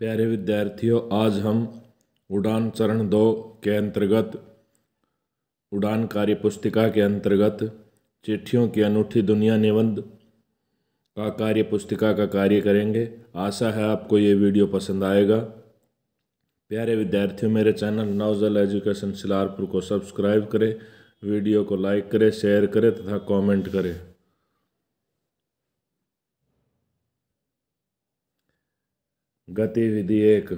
प्यारे विद्यार्थियों आज हम उड़ान चरण दो के अंतर्गत उड़ान कार्य पुस्तिका के अंतर्गत चिट्ठियों की अनूठी दुनिया निबंध का कार्य पुस्तिका का कार्य करेंगे आशा है आपको ये वीडियो पसंद आएगा प्यारे विद्यार्थियों मेरे चैनल नवजल एजुकेशन सिलारपुर को सब्सक्राइब करें वीडियो को लाइक करें शेयर करें तथा कमेंट करें गतिविधि एक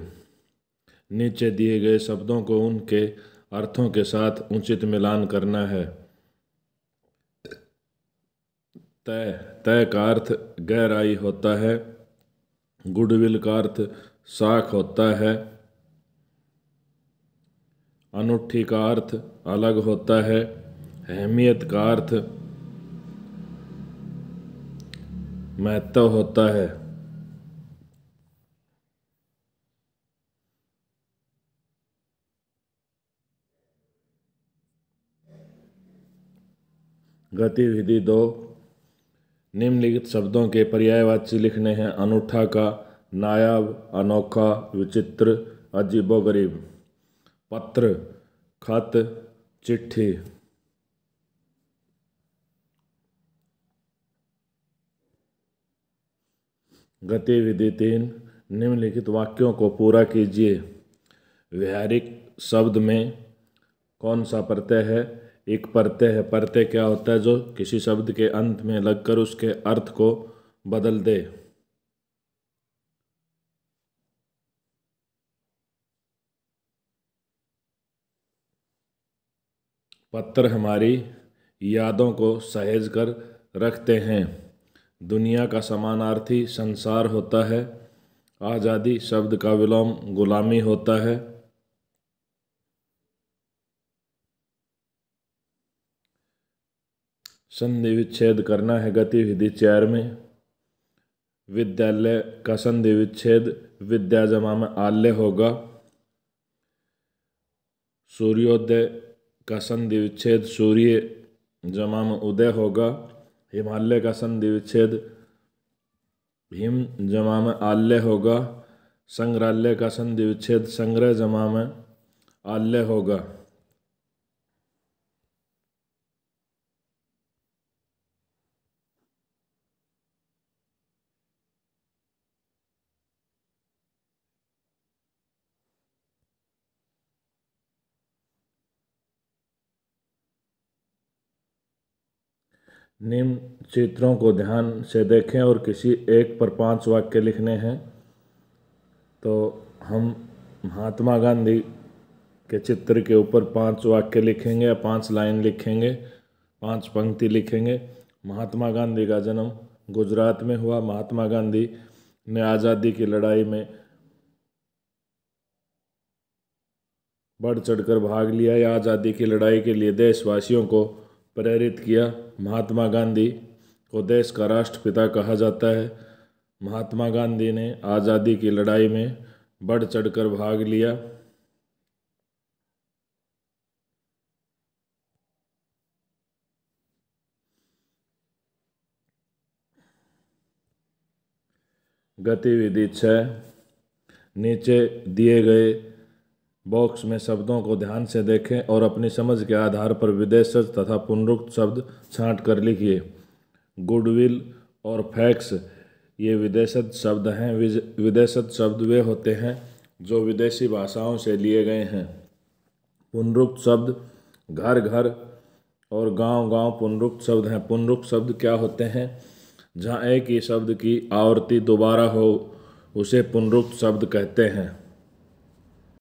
नीचे दिए गए शब्दों को उनके अर्थों के साथ उचित मिलान करना है तय तय का अर्थ गहराई होता है गुडविल का अर्थ साख होता है अनूठी का अर्थ अलग होता है अहमियत का अर्थ महत्व होता है गतिविधि दो निम्नलिखित शब्दों के पर्यायवाची लिखने हैं अनूठा का नायाब अनोखा विचित्र अजीबोगरीब पत्र खत चिट्ठी गतिविधि तीन निम्नलिखित वाक्यों को पूरा कीजिए व्यवहारिक शब्द में कौन सा प्रत्यय है एक प्रत्यय है प्रत्यय क्या होता है जो किसी शब्द के अंत में लगकर उसके अर्थ को बदल दे पत्थर हमारी यादों को सहेज कर रखते हैं दुनिया का समानार्थी संसार होता है आज़ादी शब्द का विलोम गुलामी होता है संधि विच्छेद करना है गतिविधि चार में विद्यालय का संधि विच्छेद विद्या जमा में आल्य होगा सूर्योदय का संधि विच्छेद सूर्य जमा में उदय होगा हिमालय का संधि विच्छेद हिम जमा में आल्य होगा संग्रहालय का संधि विच्छेद संग्रह जमा में आल्य होगा निम्न चित्रों को ध्यान से देखें और किसी एक पर पांच वाक्य लिखने हैं तो हम महात्मा गांधी के चित्र के ऊपर पांच वाक्य लिखेंगे या पाँच लाइन लिखेंगे पांच पंक्ति लिखेंगे महात्मा गांधी का जन्म गुजरात में हुआ महात्मा गांधी ने आज़ादी की लड़ाई में बढ़ चढ़कर भाग लिया या आज़ादी की लड़ाई के लिए देशवासियों को प्रेरित किया महात्मा गांधी को देश का राष्ट्रपिता कहा जाता है महात्मा गांधी ने आज़ादी की लड़ाई में बढ़ चढ़कर भाग लिया गतिविधि छ नीचे दिए गए बॉक्स में शब्दों को ध्यान से देखें और अपनी समझ के आधार पर विदेशज तथा पुनरुक्त शब्द छाँट कर लिखिए गुडविल और फैक्स ये विदेशज शब्द हैं विदेशज शब्द वे होते हैं जो विदेशी भाषाओं से लिए गए हैं पुनरुक्त शब्द घर घर और गांव गांव पुनरुक्त शब्द हैं पुनरुक्त शब्द क्या होते हैं जहाँ एक ही शब्द की आवृत्ति दोबारा हो उसे पुनरुक्त शब्द कहते हैं